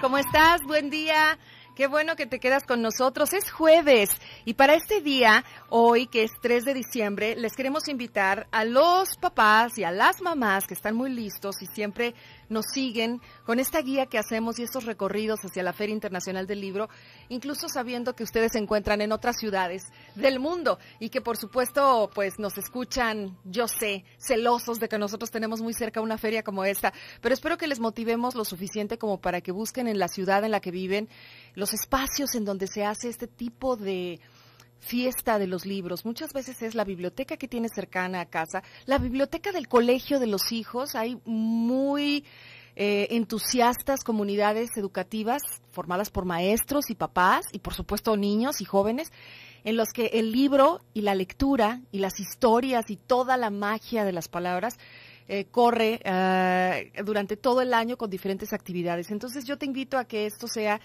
¿Cómo estás? Buen día. Qué bueno que te quedas con nosotros. Es jueves y para este día, hoy que es 3 de diciembre, les queremos invitar a los papás y a las mamás que están muy listos y siempre nos siguen con esta guía que hacemos y estos recorridos hacia la Feria Internacional del Libro, incluso sabiendo que ustedes se encuentran en otras ciudades del mundo y que por supuesto pues nos escuchan, yo sé, celosos de que nosotros tenemos muy cerca una feria como esta, pero espero que les motivemos lo suficiente como para que busquen en la ciudad en la que viven los espacios en donde se hace este tipo de fiesta de los libros. Muchas veces es la biblioteca que tienes cercana a casa, la biblioteca del colegio de los hijos. Hay muy eh, entusiastas comunidades educativas formadas por maestros y papás y por supuesto niños y jóvenes en los que el libro y la lectura y las historias y toda la magia de las palabras eh, corre eh, durante todo el año con diferentes actividades. Entonces yo te invito a que esto sea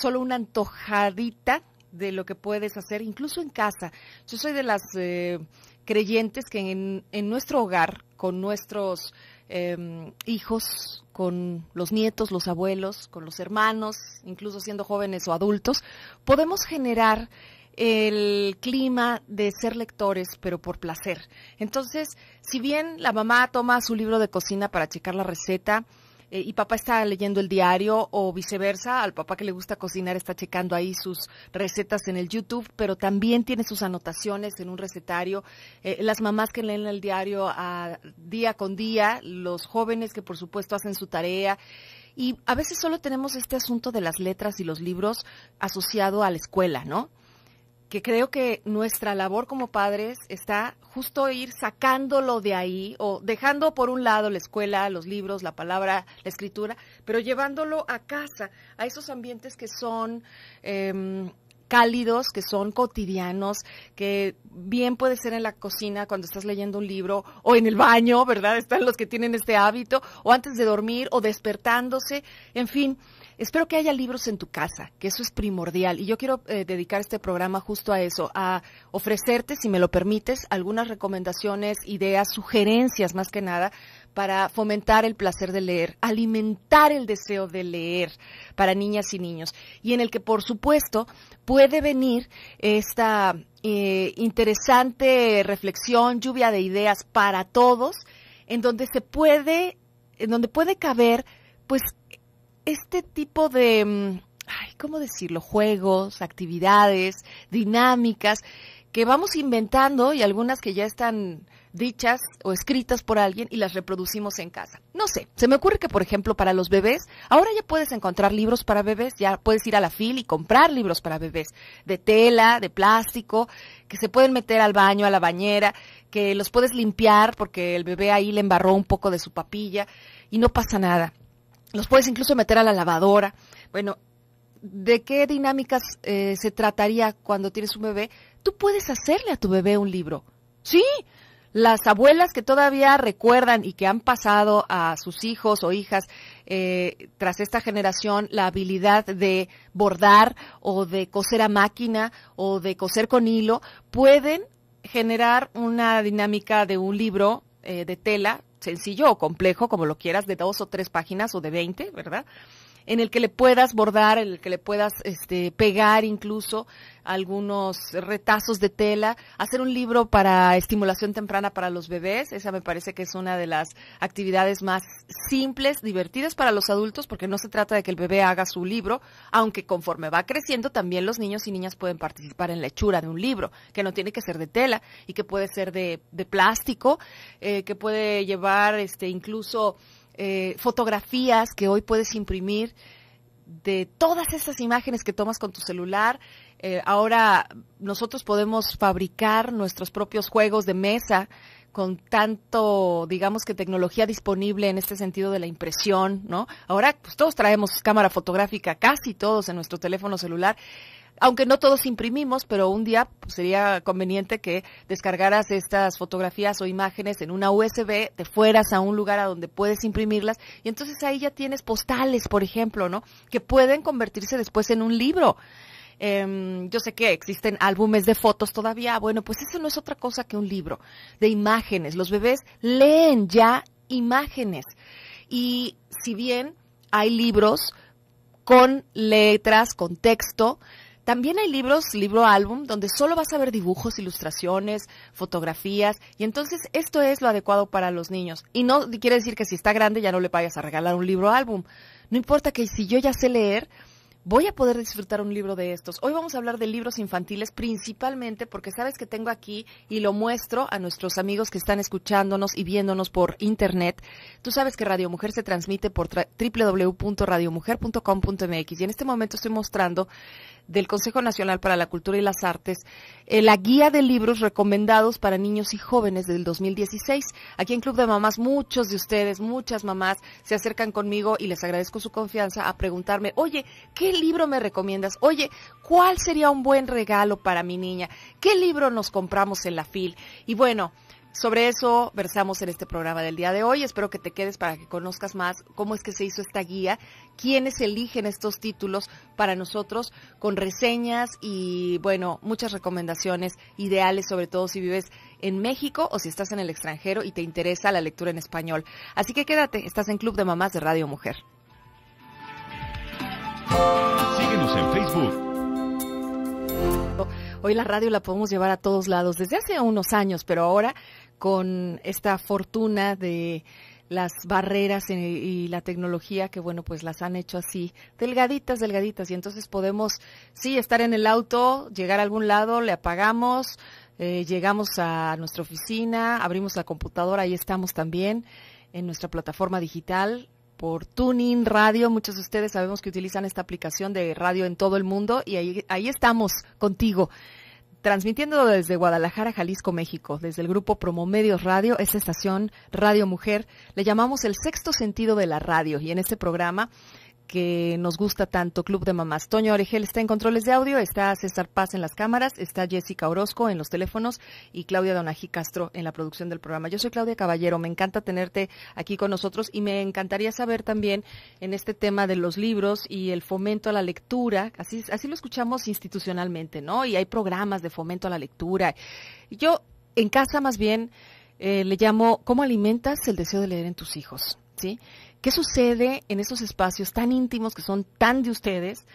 solo una antojadita de lo que puedes hacer, incluso en casa. Yo soy de las eh, creyentes que en, nuestro hogar, con nuestros em, hijos, con los nietos, los abuelos, con los hermanos, incluso siendo jóvenes o adultos, podemos generar el clima de ser lectores, pero por placer. Entonces, si bien la mamá toma su libro de cocina para checar la receta, eh, y papá está leyendo el diario o viceversa, al papá que le gusta cocinar está checando ahí sus recetas en el YouTube, pero también tiene sus anotaciones en un recetario, eh, las mamás que leen el diario día con día, los jóvenes que por supuesto hacen su tarea. Y a veces solo tenemos este asunto de las letras y los libros asociado a la escuela, ¿no? que creo que nuestra labor como padres está justo ir sacándolo de ahí o dejando por un lado la escuela, los libros, la palabra, la escritura, pero llevándolo a casa, a esos ambientes que son... Em, cálidos, que son cotidianos, que bien puede ser en la cocina cuando estás leyendo un libro o en el baño, ¿verdad? Están los que tienen este hábito, o antes de dormir o despertándose, en fin, Espero que haya libros en tu casa, que eso es primordial. Y yo quiero eh, dedicar este programa justo a eso, a ofrecerte, si me lo permites, algunas recomendaciones, ideas, sugerencias más que nada para fomentar el placer de leer, alimentar el deseo de leer para niñas y niños. Y en el que, por supuesto, puede venir esta eh, interesante reflexión, lluvia de ideas para todos, en donde se puede, en donde puede caber, pues, este tipo de, mm, ay, ¿cómo decirlo? Juegos, actividades, dinámicas que vamos inventando y algunas que ya están dichas o escritas por alguien y las reproducimos en casa. No sé, se me ocurre que por ejemplo para los bebés, ahora ya puedes encontrar libros para bebés, ya puedes ir a la fil y comprar libros para bebés, de tela, de plástico, que se pueden meter al baño, a la bañera, que los puedes limpiar porque el bebé ahí le embarró un poco de su papilla y no pasa nada los puedes incluso meter a la lavadora. Bueno, ¿de qué dinámicas eh, se trataría cuando tienes un bebé? Tú puedes hacerle a tu bebé un libro. Sí, las abuelas que todavía recuerdan y que han pasado a sus hijos o hijas eh, tras esta generación la habilidad de bordar o de coser a máquina o de coser con hilo, pueden generar una dinámica de un libro eh, de tela sencillo o complejo, como lo quieras, de dos o tres páginas o de veinte, ¿verdad? En el que le puedas bordar, en el que le puedas este, pegar incluso, algunos retazos de tela, hacer un libro para estimulación temprana para los bebés, esa me parece que es una de las actividades más simples, divertidas para los adultos, porque no se trata de que el bebé haga su libro, aunque conforme va creciendo también los niños y niñas pueden participar en la hechura de un libro, que no tiene que ser de tela y que puede ser de, plástico, eh, que puede llevar este incluso eh, fotografías que hoy puedes imprimir de todas esas imágenes que tomas con tu celular. Eh, ahora nosotros podemos fabricar nuestros propios juegos de mesa con tanto, digamos que tecnología disponible en este sentido de la impresión, ¿no? Ahora, pues todos traemos cámara fotográfica, casi todos en nuestro teléfono celular aunque no todos imprimimos, pero un día pues, sería conveniente que descargaras estas fotografías o imágenes en una USB, te fueras a un lugar a donde puedes imprimirlas y entonces ahí ya tienes postales, por ejemplo, ¿no? Que pueden convertirse después en un libro. Em, yo sé que existen álbumes de fotos todavía. Bueno, pues eso no es otra cosa que un libro de imágenes. Los bebés leen ya imágenes. Y si bien hay libros con letras, con texto, también hay libros, libro álbum, donde solo vas a ver dibujos, ilustraciones, fotografías, y entonces esto es lo adecuado para los niños. Y no quiere decir que si está grande ya no le pagas a regalar un libro álbum. No importa que si yo ya sé leer, voy a poder disfrutar un libro de estos. Hoy vamos a hablar de libros infantiles principalmente porque sabes que tengo aquí y lo muestro a nuestros amigos que están escuchándonos y viéndonos por internet. Tú sabes que Radio Mujer se transmite por www.radiomujer.com.mx y en este momento estoy mostrando del Consejo Nacional para la Cultura y las Artes eh, la guía de libros recomendados para niños y jóvenes del 2016. Aquí en Club de Mamás, muchos de ustedes, muchas mamás, se acercan conmigo y les agradezco su confianza a preguntarme, oye, ¿qué libro me recomiendas? Oye, ¿cuál sería un buen regalo para mi niña? ¿Qué libro nos compramos en la FIL? Y bueno, sobre eso versamos en este programa del día de hoy. Espero que te quedes para que conozcas más cómo es que se hizo esta guía, quiénes eligen estos títulos para nosotros con reseñas y, bueno, muchas recomendaciones ideales, sobre todo si vives en México o si estás en el extranjero y te interesa la lectura en español. Así que quédate, estás en Club de Mamás de Radio Mujer. Síguenos en Facebook. Hoy la radio la podemos llevar a todos lados desde hace unos años, pero ahora con esta fortuna de las barreras y la tecnología que bueno pues las han hecho así delgaditas delgaditas y entonces podemos sí estar en el auto llegar a algún lado le apagamos eh, llegamos a nuestra oficina abrimos la computadora Ahí estamos también en nuestra plataforma digital por Tuning Radio. Muchos de ustedes sabemos que utilizan esta aplicación de radio en todo el mundo y ahí estamos contigo Transmitiéndolo desde Guadalajara, Jalisco, México, desde el grupo Promomedios Radio, esta estación Radio Mujer, le llamamos el sexto sentido de la radio y en este programa que nos gusta tanto, Club de Mamás. Toño Oregel está en controles de audio, está César Paz en las cámaras, está Jessica Orozco en los teléfonos y Claudia Donají Castro en la producción del programa. Yo soy Claudia Caballero, me encanta tenerte aquí con nosotros y me encantaría saber también en este tema de los libros y el fomento a la lectura, así, así lo escuchamos institucionalmente, ¿no? Y hay programas de fomento a la lectura. Yo en casa más bien eh, le llamo ¿Cómo alimentas el deseo de leer en tus hijos? ¿Sí? ¿Qué sucede en esos espacios tan íntimos que son tan de ustedes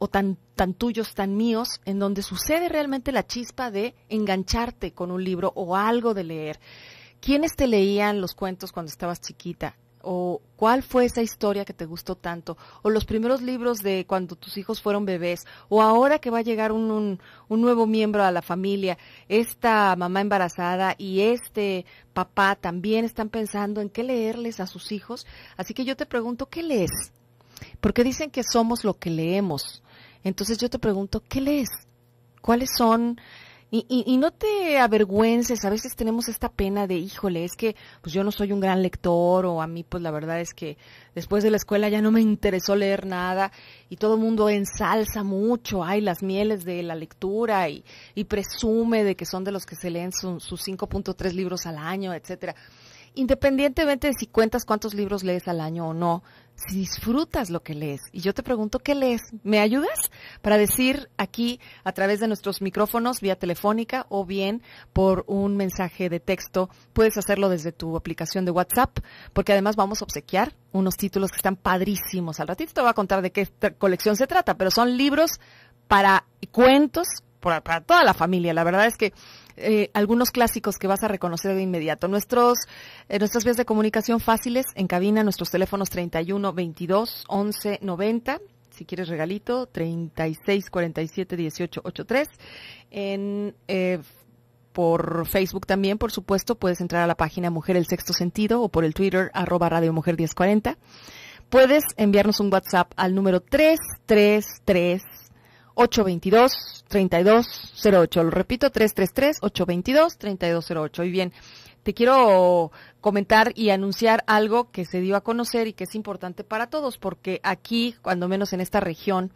o tan, tan tuyos, tan míos, en donde sucede realmente la chispa de engancharte con un libro o algo de leer? ¿Quiénes te leían los cuentos cuando estabas chiquita? o cuál fue esa historia que te gustó tanto, o los primeros libros de cuando tus hijos fueron bebés, o ahora que va a llegar un, un, nuevo miembro a la familia, esta mamá embarazada y este papá también están pensando en qué leerles a sus hijos. Así que yo te pregunto, ¿qué lees? Porque dicen que somos lo que leemos. Entonces yo te pregunto, ¿qué lees? ¿Cuáles son y, y, no te avergüences, a veces tenemos esta pena de, híjole, es que pues yo no soy un gran lector o a mí pues la verdad es que después de la escuela ya no me interesó leer nada y todo el mundo ensalza mucho, hay las mieles de la lectura y, presume de que son de los que se leen sus 5.3 libros al año, etcétera independientemente de si cuentas cuántos libros lees al año o no, si disfrutas lo que lees. Y yo te pregunto, ¿qué lees? ¿Me ayudas? Para decir aquí a través de nuestros micrófonos, vía telefónica o bien por un mensaje de texto, puedes hacerlo desde tu aplicación de WhatsApp, porque además vamos a obsequiar unos títulos que están padrísimos. Al ratito te voy a contar de qué colección se trata, pero son libros para cuentos para, para toda la familia. La verdad es que eh, algunos clásicos que vas a reconocer de inmediato. Nuestros, eh, nuestras vías de comunicación fáciles en cabina, nuestros teléfonos 31 22 11 90. Si quieres regalito, 36 47 18 83. En eh, por Facebook también, por supuesto, puedes entrar a la página Mujer el Sexto Sentido o por el Twitter arroba Radio Mujer 1040. Puedes enviarnos un WhatsApp al número 333 822-3208. Lo repito, 333-822-3208. Y bien, te quiero comentar y anunciar algo que se dio a conocer y que es importante para todos, porque aquí, cuando menos en esta región,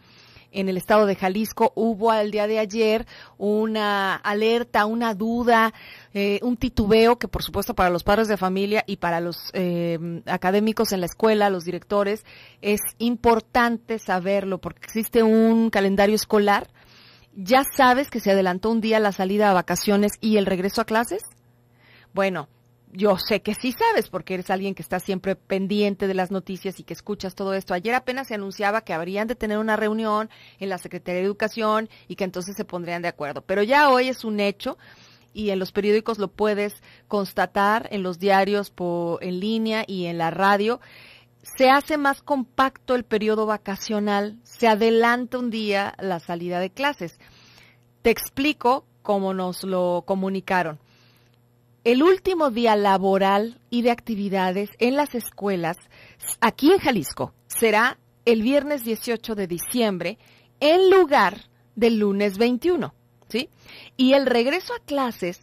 en el estado de Jalisco hubo al día de ayer una alerta, una duda, eh, un titubeo que por supuesto para los padres de familia y para los eh, académicos en la escuela, los directores, es importante saberlo porque existe un calendario escolar. ¿Ya sabes que se adelantó un día la salida a vacaciones y el regreso a clases? Bueno, yo sé que sí sabes porque eres alguien que está siempre pendiente de las noticias y que escuchas todo esto. Ayer apenas se anunciaba que habrían de tener una reunión en la Secretaría de Educación y que entonces se pondrían de acuerdo. Pero ya hoy es un hecho y en los periódicos lo puedes constatar, en los diarios por, en línea y en la radio. Se hace más compacto el periodo vacacional, se adelanta un día la salida de clases. Te explico cómo nos lo comunicaron el último día laboral y de actividades en las escuelas aquí en Jalisco será el viernes 18 de diciembre en lugar del lunes 21, ¿sí? Y el regreso a clases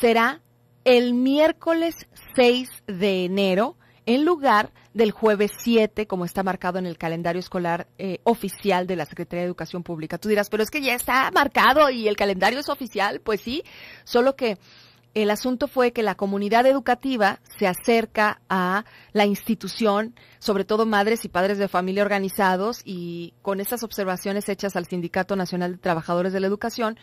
será el miércoles 6 de enero en lugar del jueves 7, como está marcado en el calendario escolar eh, oficial de la Secretaría de Educación Pública. Tú dirás, pero es que ya está marcado y el calendario es oficial. Pues sí, solo que el asunto fue que la comunidad educativa se acerca a la institución, sobre todo madres y padres de familia organizados, y con estas observaciones hechas al Sindicato Nacional de Trabajadores de la Educación,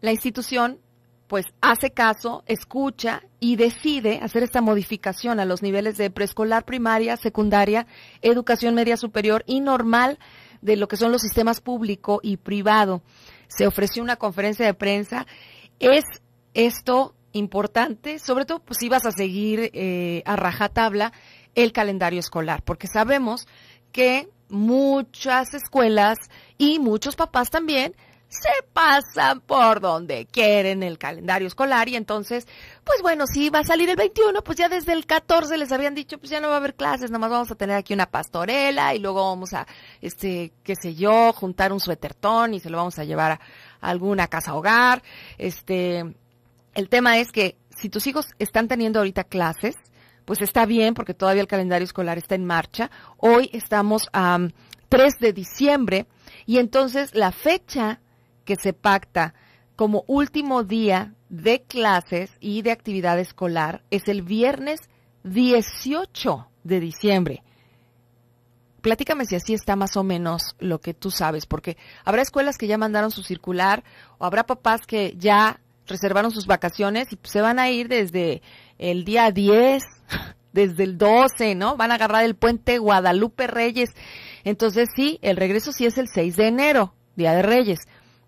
la institución pues hace caso, escucha y decide hacer esta modificación a los niveles de preescolar, primaria, secundaria, educación media superior y normal de lo que son los sistemas público y privado. Se ofreció una conferencia de prensa. Es esto importante, sobre todo pues, si vas a seguir eh, a rajatabla el calendario escolar, porque sabemos que muchas escuelas y muchos papás también se pasan por donde quieren el calendario escolar y entonces, pues bueno, si va a salir el 21, pues ya desde el 14 les habían dicho, pues ya no va a haber clases, nomás vamos a tener aquí una pastorela y luego vamos a, este, qué sé yo, juntar un suétertón y se lo vamos a llevar a alguna casa hogar, este, el tema es que si tus hijos están teniendo ahorita clases, pues está bien porque todavía el calendario escolar está en marcha. Hoy estamos a 3 um, de diciembre y entonces la fecha que se pacta como último día de clases y de actividad escolar es el viernes 18 de diciembre. Platícame si así está más o menos lo que tú sabes, porque habrá escuelas que ya mandaron su circular o habrá papás que ya reservaron sus vacaciones y pues, se van a ir desde el día 10, desde el 12, ¿no? Van a agarrar el puente Guadalupe Reyes. Entonces sí, el regreso sí es el 6 de enero, Día de Reyes.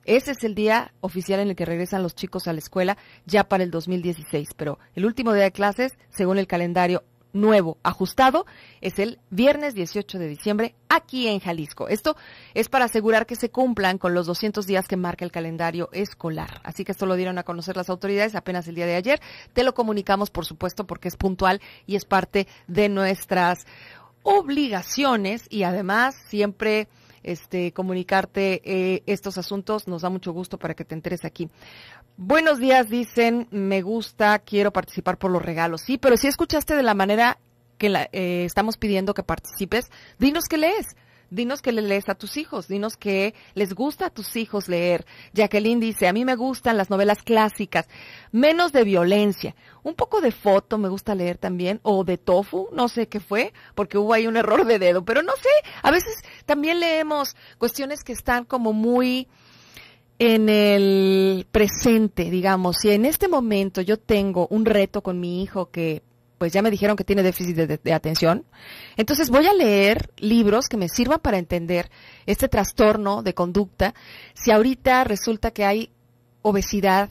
Ese es el día oficial en el que regresan los chicos a la escuela ya para el 2016, pero el último día de clases, según el calendario nuevo, ajustado, es el viernes 18 de diciembre aquí en Jalisco. Esto es para asegurar que se cumplan con los 200 días que marca el calendario escolar. Así que esto lo dieron a conocer las autoridades apenas el día de ayer. Te lo comunicamos, por supuesto, porque es puntual y es parte de nuestras obligaciones y además siempre este, comunicarte eh, estos asuntos nos da mucho gusto para que te enteres aquí. Buenos días, dicen, me gusta, quiero participar por los regalos. Sí, pero si escuchaste de la manera que la, eh, estamos pidiendo que participes, dinos qué lees. Dinos qué lees a tus hijos, dinos que les gusta a tus hijos leer. Jacqueline dice, a mí me gustan las novelas clásicas, menos de violencia, un poco de foto me gusta leer también, o de tofu, no sé qué fue, porque hubo ahí un error de dedo, pero no sé, a veces también leemos cuestiones que están como muy en el presente, digamos, si en este momento yo tengo un reto con mi hijo que pues ya me dijeron que tiene déficit de, atención. Entonces voy a leer libros que me sirvan para entender este trastorno de conducta. Si ahorita resulta que hay obesidad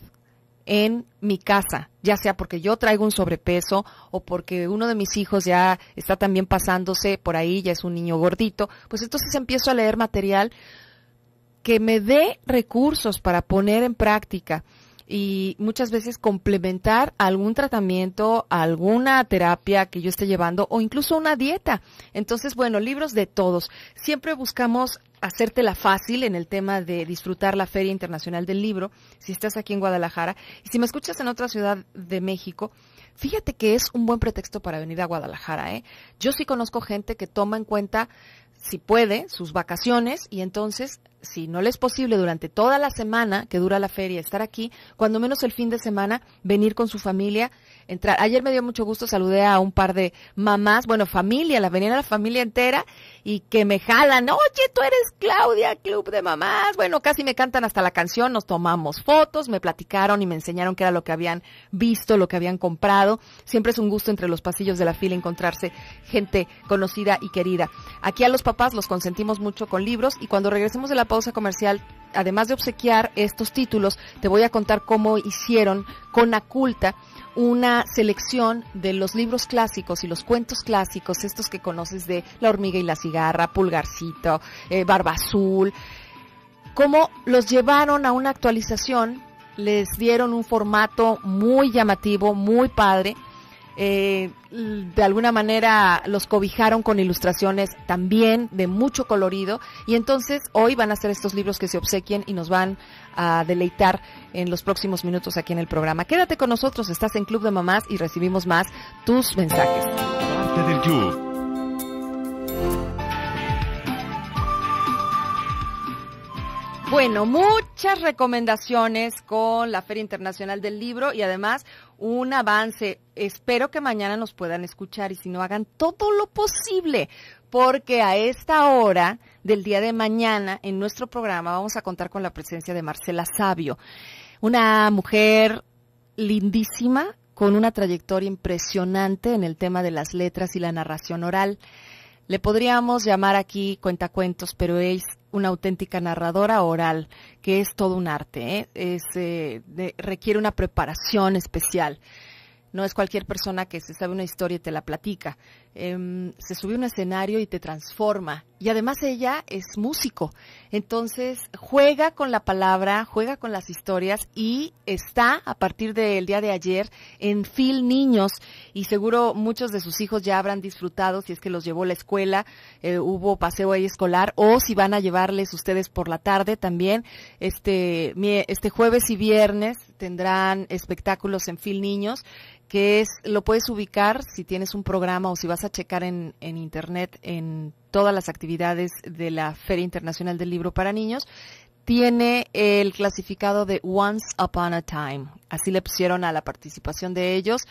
en mi casa, ya sea porque yo traigo un sobrepeso o porque uno de mis hijos ya está también pasándose por ahí, ya es un niño gordito, pues entonces empiezo a leer material que me dé recursos para poner en práctica y muchas veces complementar algún tratamiento, alguna terapia que yo esté llevando o incluso una dieta. Entonces, bueno, libros de todos. Siempre buscamos hacértela fácil en el tema de disfrutar la Feria Internacional del Libro, si estás aquí en Guadalajara. Y si me escuchas en otra ciudad de México, fíjate que es un buen pretexto para venir a Guadalajara. ¿eh? Yo sí conozco gente que toma en cuenta si puede, sus vacaciones y entonces si no le es posible durante toda la semana que dura la feria estar aquí, cuando menos el fin de semana venir con su familia, entrar. Ayer me dio mucho gusto, saludé a un par de mamás, bueno, familia, la a la familia entera y que me jalan, oye, tú eres Claudia, Club de Mamás. Bueno, casi me cantan hasta la canción, nos tomamos fotos, me platicaron y me enseñaron qué era lo que habían visto, lo que habían comprado. Siempre es un gusto entre los pasillos de la fila encontrarse gente conocida y querida. Aquí a los papás los consentimos mucho con libros y cuando regresemos de la pausa comercial además de obsequiar estos títulos, te voy a contar cómo hicieron con Aculta una selección de los libros clásicos y los cuentos clásicos, estos que conoces de La hormiga y la cigarra Pulgarcito, eh, Barba Azul, cómo los llevaron a una actualización, les dieron un formato muy llamativo, muy padre. Eh, de alguna manera los cobijaron con ilustraciones también de mucho colorido y entonces hoy van a ser estos libros que se obsequien y nos van a deleitar en los próximos minutos aquí en el programa. Quédate con nosotros, estás en Club de Mamás y recibimos más tus mensajes. del Bueno, muchas recomendaciones con la Feria Internacional del Libro y además un avance. Espero que mañana nos puedan escuchar y si no hagan todo lo posible porque a esta hora del día de mañana en nuestro programa vamos a contar con la presencia de Marcela Sabio, una mujer lindísima con una trayectoria impresionante en el tema de las letras y la narración oral. Le podríamos llamar aquí cuentacuentos, pero es una auténtica narradora oral, que es todo un arte, ¿eh? Eh, requiere una preparación especial. No es cualquier persona que se sabe una historia y te la platica. Em, se sube un escenario y te transforma. Y además ella es músico, entonces juega con la palabra, juega con las historias y está a partir del día de ayer en Fil Niños y seguro muchos de sus hijos ya habrán disfrutado si es que los llevó a la escuela, eh, hubo paseo ahí escolar o si van a llevarles ustedes por la tarde también. Este, este jueves y viernes tendrán espectáculos en Fil Niños que es, lo puedes ubicar si tienes un programa o si vas a checar en, internet en todas las actividades de la Feria Internacional del Libro para Niños, tiene el clasificado de Once Upon a Time. Así le pusieron a la participación de ellos.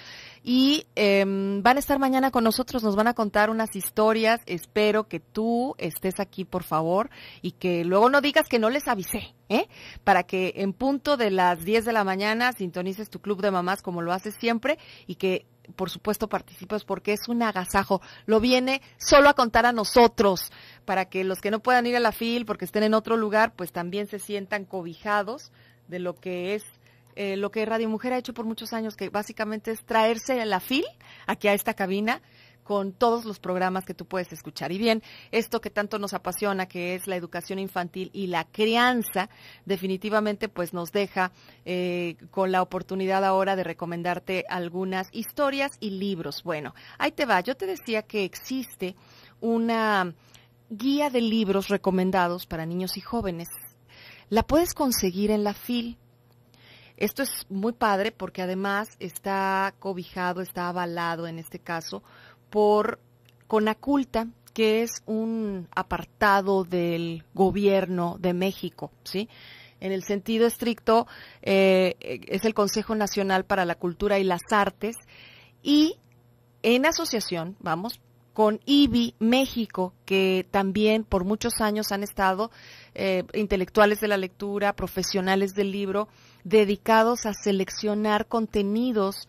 Y em, van a estar mañana con nosotros, nos van a contar unas historias. Espero que tú estés aquí, por favor, y que luego no digas que no les avisé, ¿eh? Para que en punto de las 10 de la mañana sintonices tu club de mamás como lo haces siempre y que por supuesto participas porque es un agasajo. Lo viene solo a contar a nosotros, para que los que no puedan ir a la FIL porque estén en otro lugar, pues también se sientan cobijados de lo que es eh, lo que Radio Mujer ha hecho por muchos años, que básicamente es traerse a la FIL aquí a esta cabina con todos los programas que tú puedes escuchar. Y bien, esto que tanto nos apasiona, que es la educación infantil y la crianza, definitivamente pues nos deja eh, con la oportunidad ahora de recomendarte algunas historias y libros. Bueno, ahí te va. Yo te decía que existe una guía de libros recomendados para niños y jóvenes. La puedes conseguir en la FIL. Esto es muy padre porque además está cobijado, está avalado en este caso por Conaculta, que es un apartado del gobierno de México, ¿sí? En el sentido estricto, eh, es el Consejo Nacional para la Cultura y las Artes y en asociación, vamos, con IBI México, que también por muchos años han estado eh, intelectuales de la lectura, profesionales del libro, dedicados a seleccionar contenidos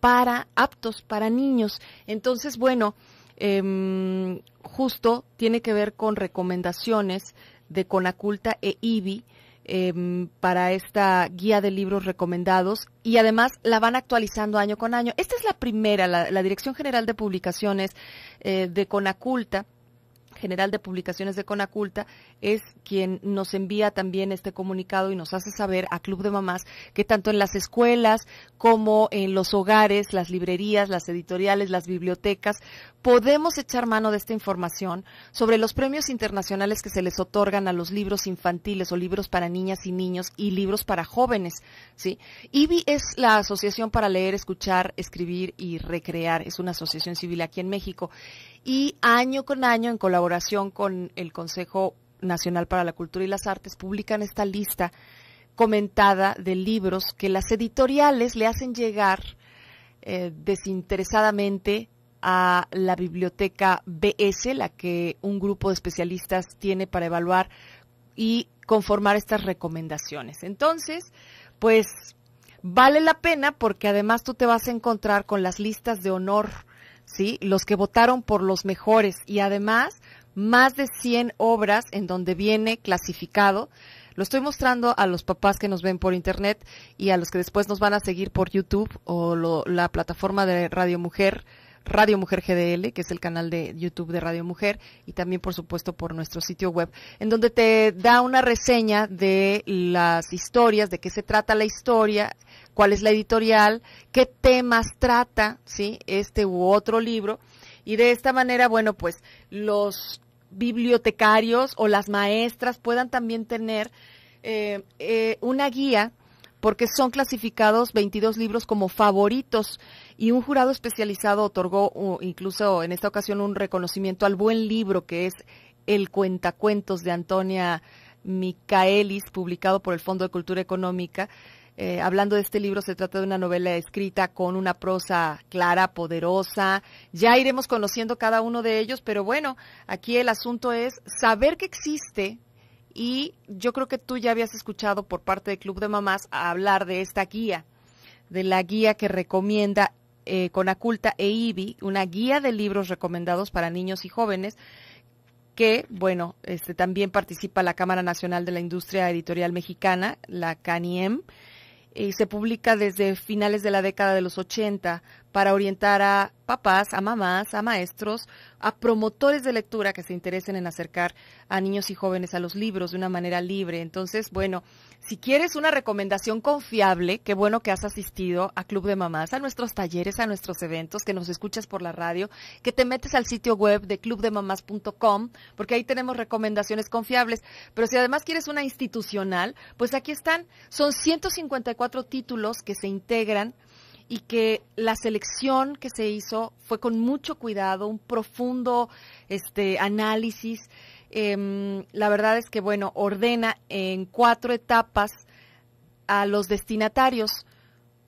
para aptos para niños. Entonces, bueno, em, justo tiene que ver con recomendaciones de Conaculta e IBI em, para esta guía de libros recomendados y además la van actualizando año con año. Esta es la primera, la, Dirección General de Publicaciones eh, de Conaculta general de publicaciones de Conaculta, es quien nos envía también este comunicado y nos hace saber a Club de Mamás que tanto en las escuelas como en los hogares, las librerías, las editoriales, las bibliotecas, podemos echar mano de esta información sobre los premios internacionales que se les otorgan a los libros infantiles o libros para niñas y niños y libros para jóvenes. IBI es la Asociación para Leer, Escuchar, Escribir y Recrear. Es una asociación civil aquí en México y año con año, en colaboración con el Consejo Nacional para la Cultura y las Artes, publican esta lista comentada de libros que las editoriales le hacen llegar eh, desinteresadamente a la biblioteca BS, la que un grupo de especialistas tiene para evaluar y conformar estas recomendaciones. Entonces, pues vale la pena porque además tú te vas a encontrar con las listas de honor ¿sí? Los que votaron por los mejores y además más de 100 obras en donde viene clasificado. Lo estoy mostrando a los papás que nos ven por internet y a los que después nos van a seguir por YouTube o la plataforma de Radio Mujer, Radio Mujer GDL, que es el canal de YouTube de Radio Mujer, y también, por supuesto, por nuestro sitio web, en donde te da una reseña de las historias, de qué se trata la historia, cuál es la editorial, qué temas trata, ¿sí? Este u otro libro. Y de esta manera, bueno, pues los bibliotecarios o las maestras puedan también tener eh, eh, una guía porque son clasificados 22 libros como favoritos y un jurado especializado otorgó incluso en esta ocasión un reconocimiento al buen libro que es El Cuentacuentos de Antonia Micaelis, publicado por el Fondo de Cultura Económica, eh, hablando de este libro, se trata de una novela escrita con una prosa clara, poderosa. Ya iremos conociendo cada uno de ellos, pero bueno, aquí el asunto es saber que existe y yo creo que tú ya habías escuchado por parte del Club de Mamás hablar de esta guía, de la guía que recomienda eh, con aculta e IBI, una guía de libros recomendados para niños y jóvenes que, bueno, este, también participa la Cámara Nacional de la Industria Editorial Mexicana, la CANIEM, y se publica desde finales de la década de los 80 para orientar a papás, a mamás, a maestros, a promotores de lectura que se interesen en acercar a niños y jóvenes a los libros de una manera libre. Entonces, bueno, si quieres una recomendación confiable, qué bueno que has asistido a Club de Mamás, a nuestros talleres, a nuestros eventos, que nos escuchas por la radio, que te metes al sitio web de clubdemamás.com, porque ahí tenemos recomendaciones confiables. Pero si además quieres una institucional, pues aquí están. Son 154 títulos que se integran y que la selección que se hizo fue con mucho cuidado, un profundo este, análisis Em, la verdad es que, bueno, ordena en cuatro etapas a los destinatarios,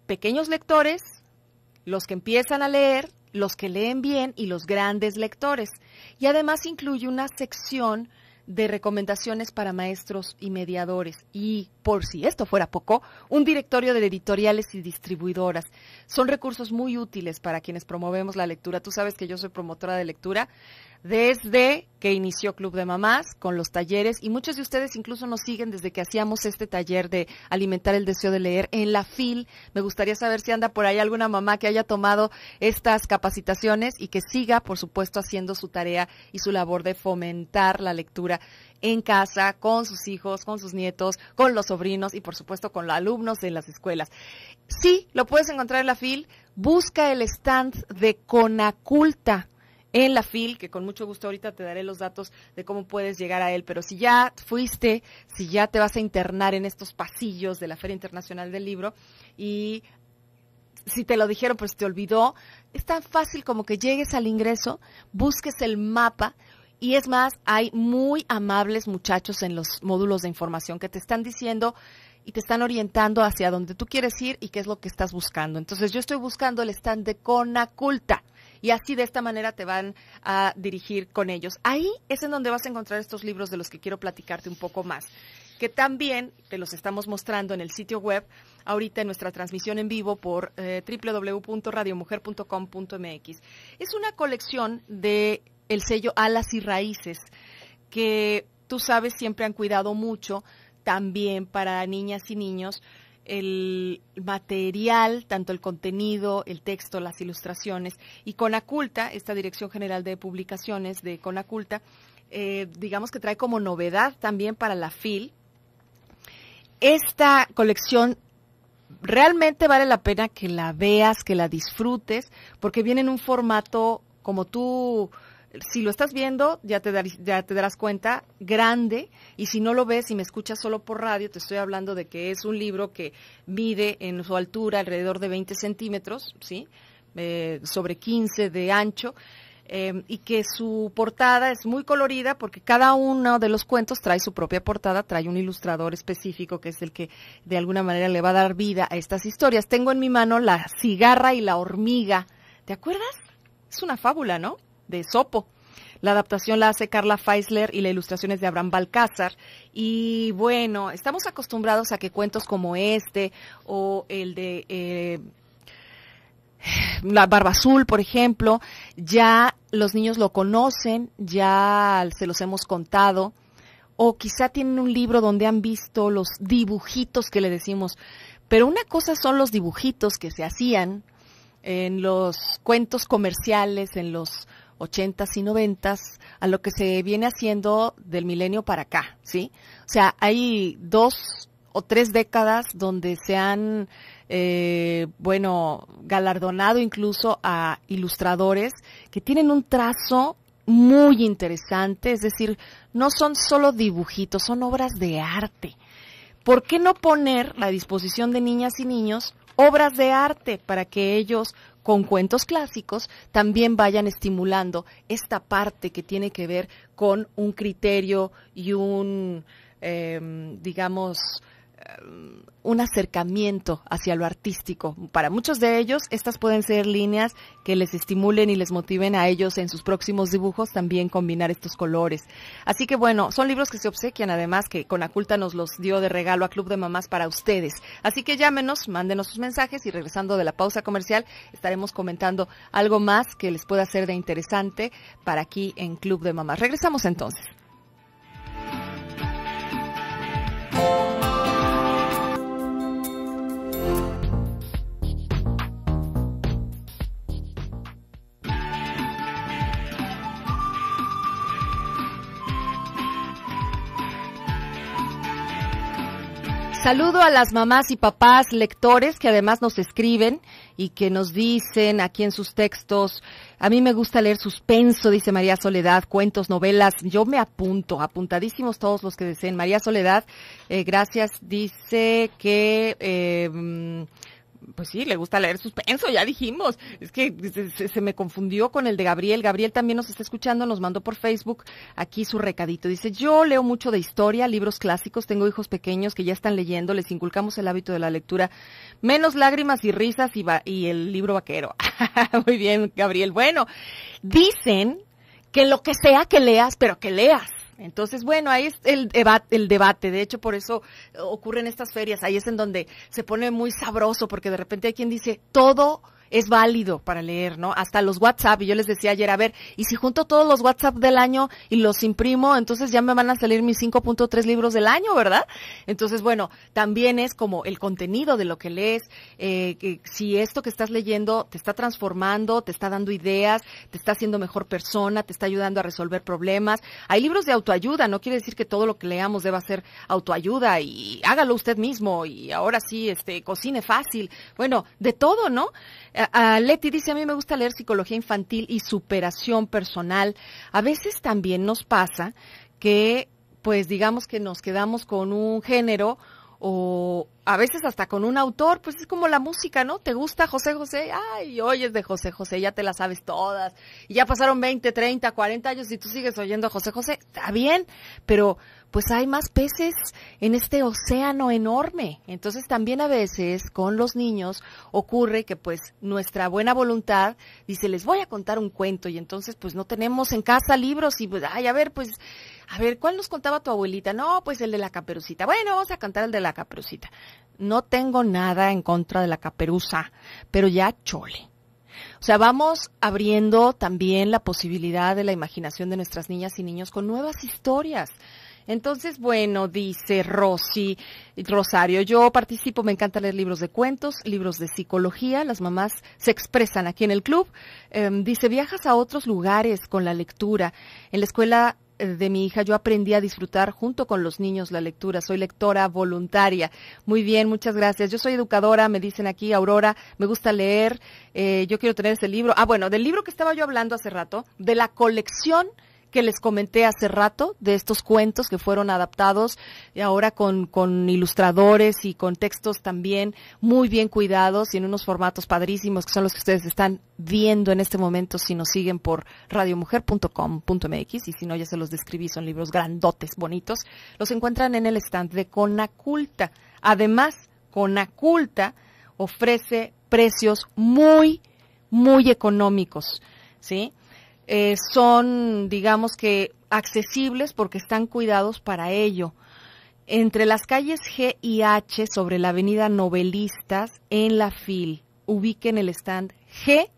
pequeños lectores, los que empiezan a leer, los que leen bien y los grandes lectores. Y además incluye una sección de recomendaciones para maestros y mediadores. Y, por si esto fuera poco, un directorio de editoriales y distribuidoras. Son recursos muy útiles para quienes promovemos la lectura. Tú sabes que yo soy promotora de lectura desde que inició Club de Mamás con los talleres y muchos de ustedes incluso nos siguen desde que hacíamos este taller de alimentar el deseo de leer en la FIL. Me gustaría saber si anda por ahí alguna mamá que haya tomado estas capacitaciones y que siga, por supuesto, haciendo su tarea y su labor de fomentar la lectura en casa, con sus hijos, con sus nietos, con los sobrinos y, por supuesto, con los alumnos en las escuelas. Sí, lo puedes encontrar en la FIL. Busca el stand de Conaculta en la FIL, que con mucho gusto ahorita te daré los datos de cómo puedes llegar a él, pero si ya fuiste, si ya te vas a internar en estos pasillos de la Feria Internacional del Libro y si te lo dijeron, pues te olvidó, es tan fácil como que llegues al ingreso, busques el mapa, y es más, hay muy amables muchachos en los módulos de información que te están diciendo y te están orientando hacia donde tú quieres ir y qué es lo que estás buscando. Entonces, yo estoy buscando el stand de Conaculta y así de esta manera te van a dirigir con ellos. Ahí es en donde vas a encontrar estos libros de los que quiero platicarte un poco más que también te los estamos mostrando en el sitio web, ahorita en nuestra transmisión en vivo por eh, www.radiomujer.com.mx. Es una colección de el sello Alas y Raíces, que tú sabes siempre han cuidado mucho también para niñas y niños el material, tanto el contenido, el texto, las ilustraciones. Y Conaculta, esta Dirección General de Publicaciones de Conaculta, eh, digamos que trae como novedad también para la FIL. Esta colección realmente vale la pena que la veas, que la disfrutes, porque viene en un formato como tú si lo estás viendo, ya te, darás cuenta, grande, y si no lo ves y me escuchas solo por radio, te estoy hablando de que es un libro que mide en su altura alrededor de 20 centímetros, ¿sí? Eh, sobre 15 de ancho, eh, y que su portada es muy colorida porque cada uno de los cuentos trae su propia portada, trae un ilustrador específico que es el que de alguna manera le va a dar vida a estas historias. Tengo en mi mano la cigarra y la hormiga, ¿te acuerdas? Es una fábula, ¿no? de Sopo. La adaptación la hace Carla Feisler y la ilustración es de Abraham Balcázar. Y bueno, estamos acostumbrados a que cuentos como este o el de eh, La Barba Azul, por ejemplo, ya los niños lo conocen, ya se los hemos contado. O quizá tienen un libro donde han visto los dibujitos que le decimos. Pero una cosa son los dibujitos que se hacían en los cuentos comerciales, en los 80s y 90s a lo que se viene haciendo del milenio para acá, ¿sí? O sea, hay dos o tres décadas donde se han, eh, bueno, galardonado incluso a ilustradores que tienen un trazo muy interesante, es decir, no son solo dibujitos, son obras de arte. ¿Por qué no poner a disposición de niñas y niños obras de arte para que ellos con cuentos clásicos también vayan estimulando esta parte que tiene que ver con un criterio y un, em, digamos, un acercamiento hacia lo artístico. Para muchos de ellos, estas pueden ser líneas que les estimulen y les motiven a ellos en sus próximos dibujos también combinar estos colores. Así que bueno, son libros que se obsequian además, que Conaculta nos los dio de regalo a Club de Mamás para ustedes. Así que llámenos, mándenos sus mensajes y regresando de la pausa comercial estaremos comentando algo más que les pueda ser de interesante para aquí en Club de Mamás. Regresamos entonces. Saludo a las mamás y papás lectores que además nos escriben y que nos dicen aquí en sus textos, a mí me gusta leer suspenso, dice María Soledad, cuentos, novelas, yo me apunto, apuntadísimos todos los que deseen. María Soledad, eh, gracias, dice que... Eh, pues sí, le gusta leer suspenso, ya dijimos. Es que se, me confundió con el de Gabriel. Gabriel también nos está escuchando, nos mandó por Facebook aquí su recadito. Dice, yo leo mucho de historia, libros clásicos, tengo hijos pequeños que ya están leyendo, les inculcamos el hábito de la lectura. Menos lágrimas y risas y el libro vaquero. Muy bien, Gabriel. Bueno, dicen que lo que sea que leas, pero que leas. Entonces, bueno, ahí es el, debate, De hecho, por eso ocurren estas ferias. Ahí es en donde se pone muy sabroso, porque de repente hay quien dice, todo es válido para leer, ¿no? Hasta los WhatsApp, y yo les decía ayer, a ver, y si junto todos los WhatsApp del año y los imprimo, entonces ya me van a salir mis 5.3 libros del año, ¿verdad? Entonces, bueno, también es como el contenido de lo que lees, eh, si esto que estás leyendo te está transformando, te está dando ideas, te está haciendo mejor persona, te está ayudando a resolver problemas. Hay libros de autoayuda, no quiere decir que todo lo que leamos deba ser autoayuda y hágalo usted mismo y ahora sí, este, cocine fácil. Bueno, de todo, ¿no? A, Leti dice, a mí me gusta leer psicología infantil y superación personal. A veces también nos pasa que, pues digamos que nos quedamos con un género o a veces hasta con un autor, pues es como la música, ¿no? ¿Te gusta José José? Ay, oyes de José José, ya te la sabes todas. Y ya pasaron 20, 30, 40 años y tú sigues oyendo a José José. Está bien, pero pues hay más peces en este océano enorme. Entonces también a veces con los niños ocurre que pues nuestra buena voluntad dice, les voy a contar un cuento y entonces pues no tenemos en casa libros y pues, ay, a ver, pues a ver, ¿cuál nos contaba tu abuelita? No, pues el de la caperucita. Bueno, vamos a cantar el de la caperucita. No tengo nada en contra de la caperuza, pero ya chole. O sea, vamos abriendo también la posibilidad de la imaginación de nuestras niñas y niños con nuevas historias. Entonces, bueno, dice Rosy Rosario, yo participo, me encanta leer libros de cuentos, libros de psicología, las mamás se expresan aquí en el club. Em, dice, viajas a otros lugares con la lectura. En la escuela de mi hija, yo aprendí a disfrutar junto con los niños la lectura. Soy lectora voluntaria. Muy bien, muchas gracias. Yo soy educadora, me dicen aquí, Aurora, me gusta leer, eh, yo quiero tener ese libro. Ah, bueno, del libro que estaba yo hablando hace rato, de la colección que les comenté hace rato, de estos cuentos que fueron adaptados y ahora con, con ilustradores y con textos también muy bien cuidados y en unos formatos padrísimos que son los que ustedes están viendo en este momento si nos siguen por radiomujer.com.mx y si no ya se los describí, son libros grandotes, bonitos. Los encuentran en el stand de Conaculta. Además, Conaculta ofrece precios muy, muy económicos, ¿sí? Eh, son, digamos que, accesibles porque están cuidados para ello. Entre las calles G y H sobre la avenida Novelistas en la FIL, ubiquen el stand G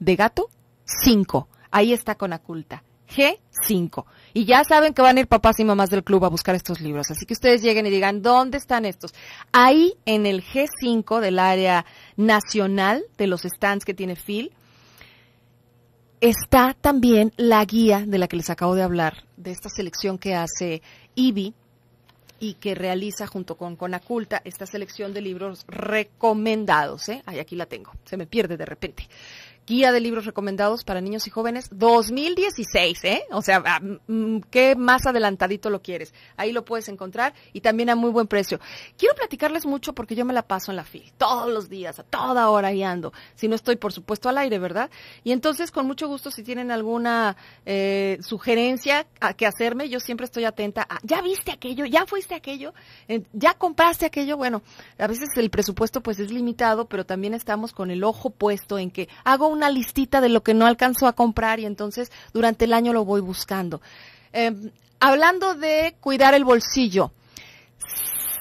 de gato 5. Ahí está con Conaculta. G5. Y ya saben que van a ir papás y mamás del club a buscar estos libros. Así que ustedes lleguen y digan, ¿dónde están estos? Ahí en el G5 del área nacional de los stands que tiene FIL, está también la guía de la que les acabo de hablar, de esta selección que hace IBI y que realiza junto con Conaculta esta selección de libros recomendados. ¿eh? aquí la tengo, se me pierde de repente guía de libros recomendados para niños y jóvenes 2016, ¿eh? O sea, ah, ¿qué más adelantadito lo quieres? Ahí lo puedes encontrar y también a muy buen precio. Quiero platicarles mucho porque yo me la paso en la fila todos los días, a toda hora y ando. Si no estoy, por supuesto, al aire, ¿verdad? Y entonces, con mucho gusto, si tienen alguna eh, sugerencia que hacerme, yo siempre estoy atenta a, ya viste aquello, ya fuiste aquello, eh, ya compraste aquello. Bueno, a veces el presupuesto pues es limitado, pero también estamos con el ojo puesto en que hago un una listita de lo que no alcanzó a comprar y entonces durante el año lo voy buscando. Em, hablando de cuidar el bolsillo,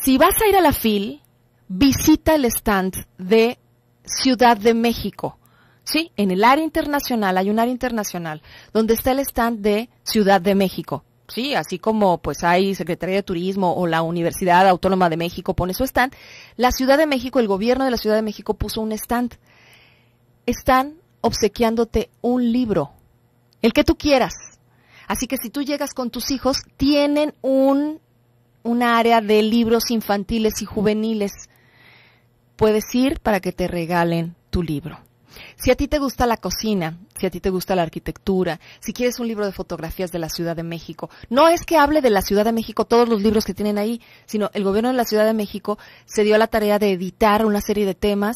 si vas a ir a la FIL, visita el stand de Ciudad de México. Sí, en el área internacional, hay un área internacional donde está el stand de Ciudad de México. Sí, así como pues hay Secretaría de Turismo o la Universidad Autónoma de México pone su stand, la Ciudad de México, el gobierno de la Ciudad de México puso un stand. Están obsequiándote un libro, el que tú quieras. Así que si tú llegas con tus hijos, tienen un, un área de libros infantiles y juveniles. Puedes ir para que te regalen tu libro. Si a ti te gusta la cocina, si a ti te gusta la arquitectura, si quieres un libro de fotografías de la Ciudad de México, no es que hable de la Ciudad de México todos los libros que tienen ahí, sino el gobierno de la Ciudad de México se dio la tarea de editar una serie de temas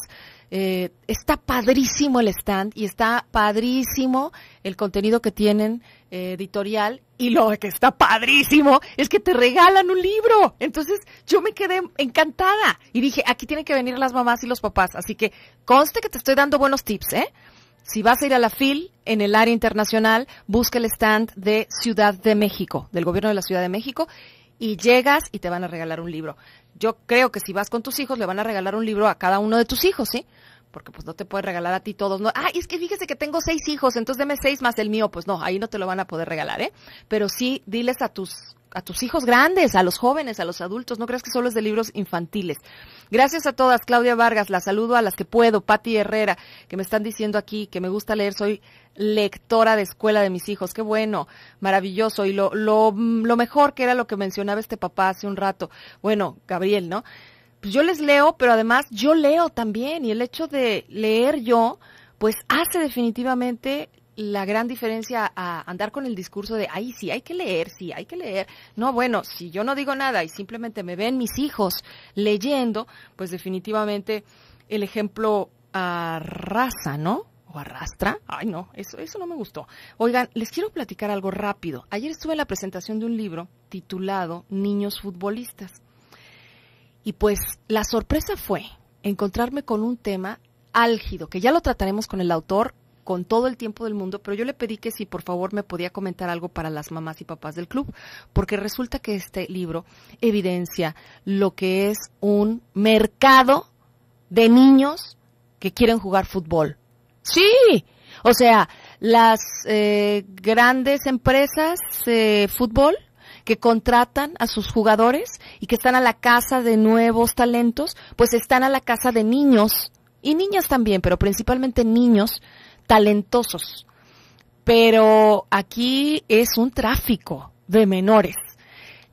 eh, está padrísimo el stand y está padrísimo el contenido que tienen eh, editorial y lo que está padrísimo es que te regalan un libro. Entonces yo me quedé encantada y dije, aquí tienen que venir las mamás y los papás. Así que conste que te estoy dando buenos tips, ¿eh? Si vas a ir a la FIL en el área internacional, busca el stand de Ciudad de México, del gobierno de la Ciudad de México, y llegas y te van a regalar un libro yo creo que si vas con tus hijos le van a regalar un libro a cada uno de tus hijos, ¿sí? Porque pues no te puede regalar a ti todos, ¿no? Ah, es que fíjese que tengo seis hijos, entonces deme seis más el mío, pues no, ahí no te lo van a poder regalar, ¿eh? Pero sí diles a tus a tus hijos grandes, a los jóvenes, a los adultos. No creas que solo es de libros infantiles. Gracias a todas. Claudia Vargas, la saludo a las que puedo. Patty Herrera, que me están diciendo aquí que me gusta leer. Soy lectora de escuela de mis hijos. Qué bueno, maravilloso. Y lo, lo, lo mejor que era lo que mencionaba este papá hace un rato. Bueno, Gabriel, ¿no? Pues yo les leo, pero además yo leo también. Y el hecho de leer yo, pues hace definitivamente la gran diferencia a andar con el discurso de, ay, sí, hay que leer, sí, hay que leer. No, bueno, si yo no digo nada y simplemente me ven mis hijos leyendo, pues definitivamente el ejemplo arrasa, ¿no? o arrastra. Ay, no, eso, eso no me gustó. Oigan, les quiero platicar algo rápido. Ayer estuve en la presentación de un libro titulado Niños futbolistas. Y pues la sorpresa fue encontrarme con un tema álgido, que ya lo trataremos con el autor con todo el tiempo del mundo, pero yo le pedí que si por favor me podía comentar algo para las mamás y papás del club, porque resulta que este libro evidencia lo que es un mercado de niños que quieren jugar fútbol. Sí, o sea, las eh, grandes empresas de fútbol que contratan a sus jugadores y que están a la casa de nuevos talentos, pues están a la casa de niños y niñas también, pero principalmente niños talentosos, pero aquí es un tráfico de menores.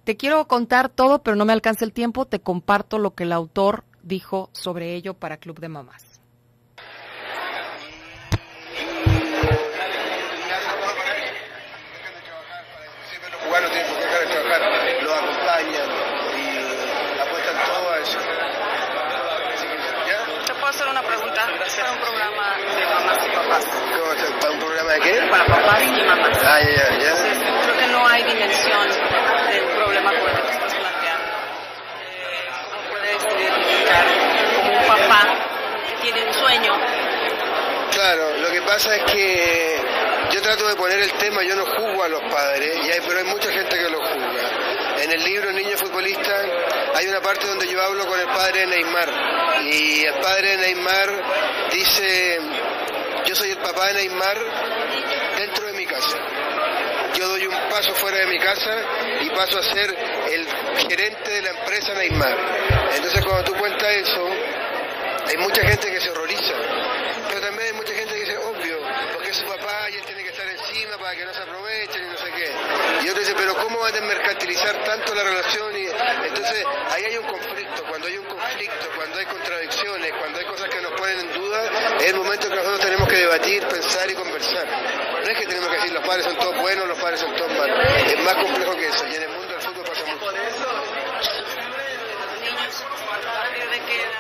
Te quiero contar todo, pero no me alcanza el tiempo. Te comparto lo que el autor dijo sobre ello para Club de Mamás. es que yo trato de poner el tema, yo no juzgo a los padres, y hay, pero hay mucha gente que lo juzga. En el libro Niño Futbolista hay una parte donde yo hablo con el padre de Neymar, y el padre de Neymar dice, yo soy el papá de Neymar dentro de mi casa. Yo doy un paso fuera de mi casa y paso a ser el gerente de la empresa Neymar. Entonces cuando tú cuentas eso, hay mucha gente que se que no se aprovechen y no sé qué. Y otro dice, pero ¿cómo van a mercantilizar tanto la relación? Y, entonces, ahí hay un conflicto. Cuando hay un conflicto, cuando hay contradicciones, cuando hay cosas que nos ponen en duda, es el momento que nosotros tenemos que debatir, pensar y conversar. No es que tenemos que decir, los padres son todos buenos, los padres son todos malos. Es más complejo que eso. Y en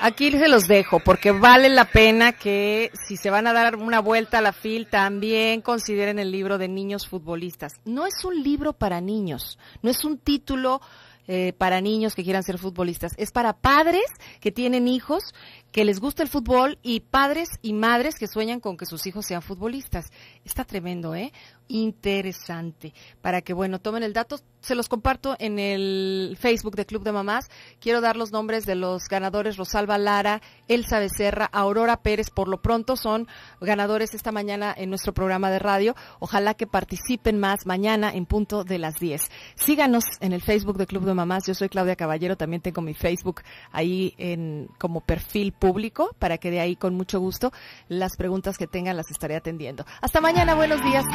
Aquí se los dejo porque vale la pena que si se van a dar una vuelta a la fil también consideren el libro de niños futbolistas. No es un libro para niños, no es un título eh, para niños que quieran ser futbolistas, es para padres que tienen hijos que les gusta el fútbol y padres y madres que sueñan con que sus hijos sean futbolistas. Está tremendo, ¿eh? Interesante. Para que, bueno, tomen el dato, se los comparto en el Facebook de Club de Mamás. Quiero dar los nombres de los ganadores Rosalba Lara, Elsa Becerra, Aurora Pérez. Por lo pronto son ganadores esta mañana en nuestro programa de radio. Ojalá que participen más mañana en punto de las 10. Síganos en el Facebook de Club de Mamás. Yo soy Claudia Caballero. También tengo mi Facebook ahí en, como perfil público para que de ahí con mucho gusto las preguntas que tengan las estaré atendiendo. Hasta mañana, buenos días.